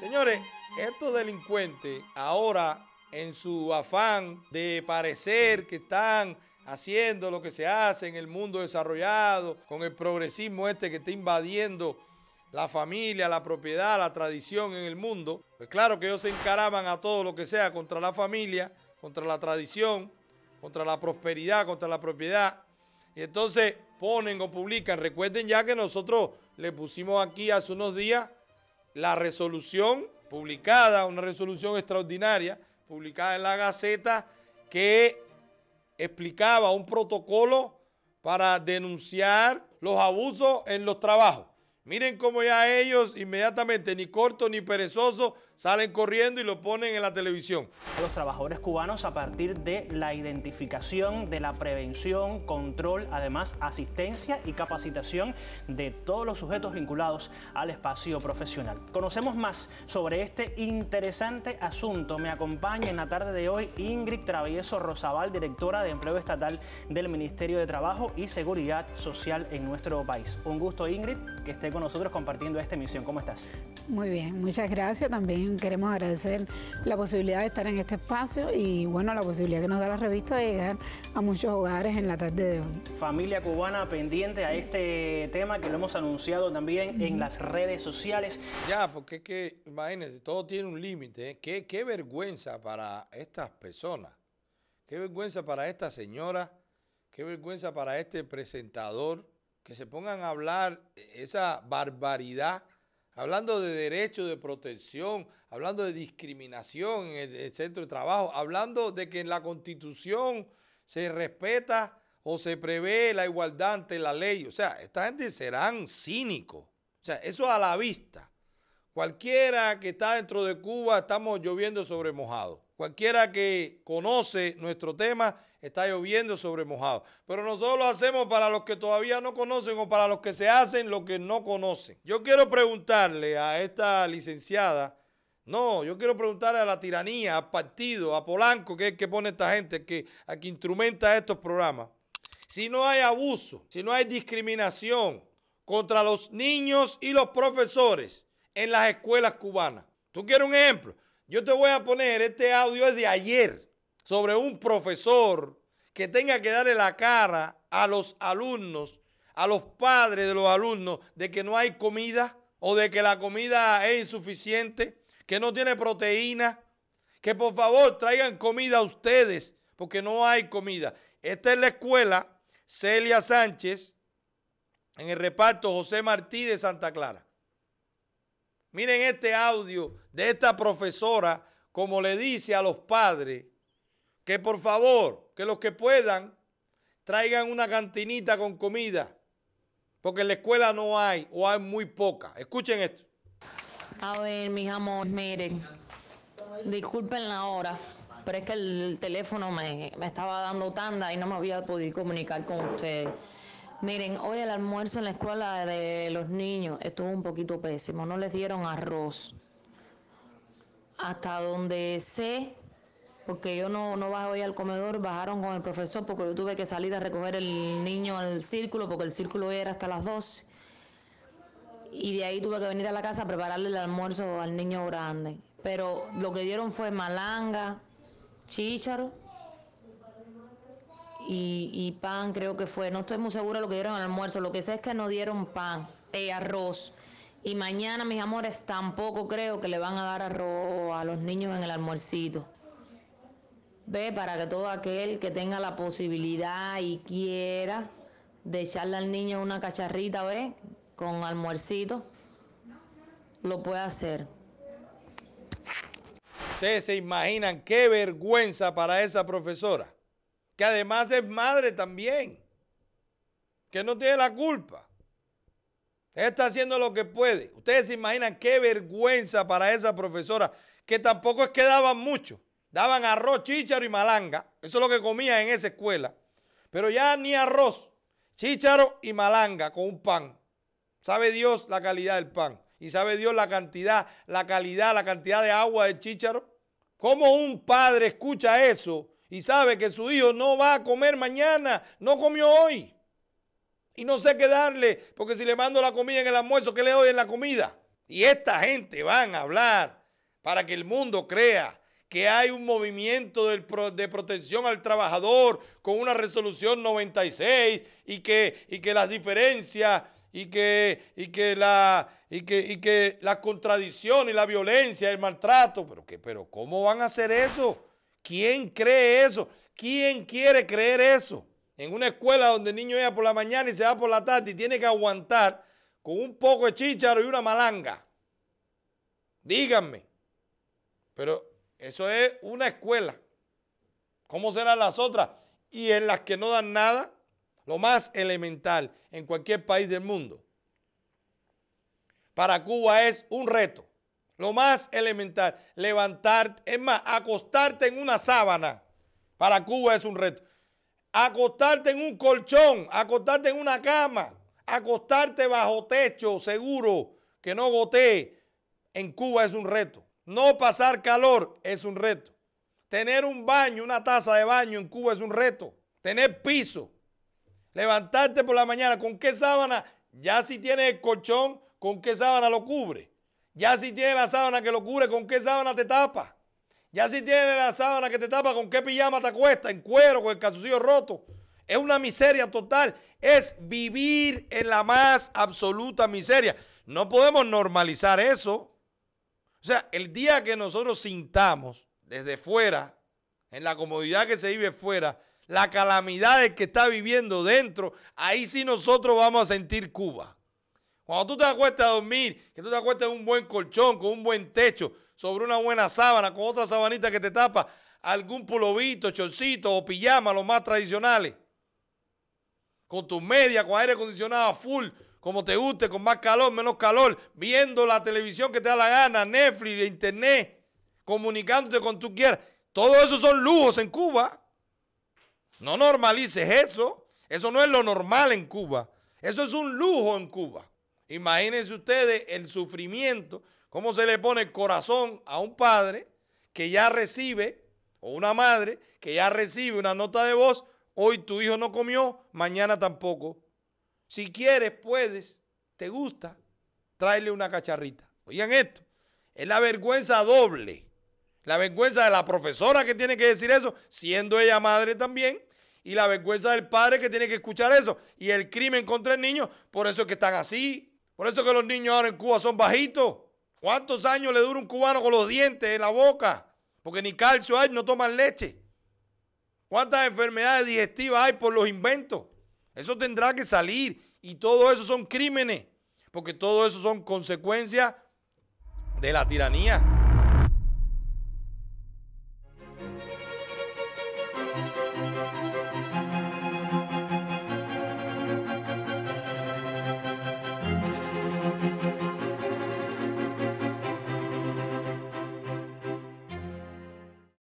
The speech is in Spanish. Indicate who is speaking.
Speaker 1: Señores, estos delincuentes ahora en su afán de parecer que están haciendo lo que se hace en el mundo desarrollado, con el progresismo este que está invadiendo la familia, la propiedad, la tradición en el mundo, pues claro que ellos se encaraban a todo lo que sea contra la familia, contra la tradición, contra la prosperidad, contra la propiedad. Y entonces ponen o publican. Recuerden ya que nosotros le pusimos aquí hace unos días la resolución publicada, una resolución extraordinaria, publicada en la Gaceta, que explicaba un protocolo para denunciar los abusos en los trabajos. Miren cómo ya ellos inmediatamente, ni corto ni perezoso, salen corriendo y lo ponen en la televisión. Los trabajadores cubanos a partir de la identificación, de la prevención, control, además asistencia y capacitación de todos los sujetos vinculados al espacio profesional. Conocemos más sobre este interesante asunto. Me acompaña en la tarde de hoy Ingrid Travieso Rosabal, directora de Empleo Estatal del Ministerio de Trabajo y Seguridad Social en nuestro país. Un gusto Ingrid que esté con nosotros compartiendo esta emisión. ¿Cómo estás?
Speaker 2: Muy bien, muchas gracias también queremos agradecer la posibilidad de estar en este espacio y bueno, la posibilidad que nos da la revista de llegar a muchos hogares en la tarde de hoy.
Speaker 1: Familia cubana pendiente a este tema que lo hemos anunciado también en las redes sociales. Ya, porque es que, imagínense, todo tiene un límite. ¿eh? Qué, qué vergüenza para estas personas. Qué vergüenza para esta señora. Qué vergüenza para este presentador. Que se pongan a hablar esa barbaridad hablando de derechos de protección, hablando de discriminación en el, centro de trabajo, hablando de que en la constitución se respeta o se prevé la igualdad ante la ley. O sea, esta gente serán cínicos. O sea, eso a la vista. Cualquiera que está dentro de Cuba estamos lloviendo sobre mojado. Cualquiera que conoce nuestro tema está lloviendo sobre mojado. Pero nosotros lo hacemos para los que todavía no conocen o para los que se hacen lo que no conocen. Yo quiero preguntarle a esta licenciada, no, yo quiero preguntarle a la tiranía, al partido, a Polanco, que es el que pone esta gente, que, a que instrumenta estos programas. Si no hay abuso, si no hay discriminación contra los niños y los profesores en las escuelas cubanas. ¿Tú quieres un ejemplo? Yo te voy a poner, este audio es de ayer, sobre un profesor que tenga que darle la cara a los alumnos, a los padres de los alumnos, de que no hay comida o de que la comida es insuficiente, que no tiene proteína, que por favor traigan comida a ustedes, porque no hay comida. Esta es la escuela Celia Sánchez, en el reparto José Martí de Santa Clara. Miren este audio de esta profesora, como le dice a los padres, que por favor, que los que puedan, traigan una cantinita con comida, porque en la escuela no hay o hay muy poca. Escuchen esto.
Speaker 2: A ver, mis amores, miren, disculpen la hora, pero es que el teléfono me, me estaba dando tanda y no me había podido comunicar con ustedes. Miren, hoy el almuerzo en la escuela de los niños estuvo un poquito pésimo, no les dieron arroz. Hasta donde sé, porque yo no, no bajé hoy al comedor, bajaron con el profesor porque yo tuve que salir a recoger el niño al círculo, porque el círculo era hasta las 12. Y de ahí tuve que venir a la casa a prepararle el almuerzo al niño grande. Pero lo que dieron fue malanga, chícharo y, pan, creo que fue. No estoy muy segura lo que dieron al almuerzo. Lo que sé es que no dieron pan, y eh, arroz. Y mañana, mis amores, tampoco creo que le van a dar arroz a los niños en el almuercito. Ve, para que todo aquel que tenga la posibilidad y quiera de echarle al niño una cacharrita, ve, con almuercito, lo pueda hacer.
Speaker 1: Ustedes se imaginan qué vergüenza para esa profesora que además es madre también, que no tiene la culpa. Está haciendo lo que puede. Ustedes se imaginan qué vergüenza para esa profesora, que tampoco es que daban mucho. Daban arroz, chícharo y malanga. Eso es lo que comían en esa escuela. Pero ya ni arroz, chícharo y malanga con un pan. Sabe Dios la calidad del pan. Y sabe Dios la cantidad, la calidad, la cantidad de agua del chícharo. ¿Cómo un padre escucha eso y sabe que su hijo no va a comer mañana, no comió hoy. Y no sé qué darle, porque si le mando la comida en el almuerzo, ¿qué le doy en la comida? Y esta gente van a hablar para que el mundo crea que hay un movimiento de protección al trabajador con una resolución 96 y que, las diferencias y que, y que la, y y y la violencia, el maltrato. pero ¿cómo van a hacer eso? ¿Quién cree eso? ¿Quién quiere creer eso? En una escuela donde el niño llega por la mañana y se va por la tarde y tiene que aguantar con un poco de chícharo y una malanga. Díganme. Pero eso es una escuela. ¿Cómo serán las otras? Y en las que no dan nada, lo más elemental en cualquier país del mundo. Para Cuba es un reto. Lo más elemental, levantarte, es más, acostarte en una sábana. Para Cuba es un reto. Acostarte en un colchón, acostarte en una cama, acostarte bajo techo, seguro, que no gotee. En Cuba es un reto. No pasar calor es un reto. Tener un baño, una taza de baño en Cuba es un reto. Tener piso. Levantarte por la mañana, ¿con qué sábana? Ya si tienes el colchón, ¿con qué sábana lo cubre? Ya si tiene la sábana que lo cubre, ¿con qué sábana te tapa? Ya si tiene la sábana que te tapa, ¿con qué pijama te acuesta? En cuero, con el calzoncillo roto. Es una miseria total. Es vivir en la más absoluta miseria. No podemos normalizar eso. O sea, el día que nosotros sintamos desde fuera, en la comodidad que se vive fuera, la calamidad que está viviendo dentro, ahí sí nosotros vamos a sentir Cuba. Cuando tú te acuestas a dormir, que tú te acuestes en un buen colchón, con un buen techo, sobre una buena sábana, con otra sabanita que te tapa, algún pulovito, chorcito o pijama, los más tradicionales. Con tus medias, con aire acondicionado a full, como te guste, con más calor, menos calor, viendo la televisión que te da la gana, Netflix, internet, comunicándote con tu quieras. Todo eso son lujos en Cuba. No normalices eso. Eso no es lo normal en Cuba. Eso es un lujo en Cuba. Imagínense ustedes el sufrimiento, cómo se le pone el corazón a un padre que ya recibe, o una madre que ya recibe una nota de voz, hoy tu hijo no comió, mañana tampoco. Si quieres, puedes, te gusta, tráele una cacharrita. Oigan esto, es la vergüenza doble. La vergüenza de la profesora que tiene que decir eso, siendo ella madre también, y la vergüenza del padre que tiene que escuchar eso, y el crimen contra el niño, por eso es que están así, por eso que los niños ahora en Cuba son bajitos. ¿Cuántos años le dura un cubano con los dientes en la boca? Porque ni calcio hay, no toman leche. ¿Cuántas enfermedades digestivas hay por los inventos? Eso tendrá que salir. Y todo eso son crímenes. Porque todo eso son consecuencias de la tiranía.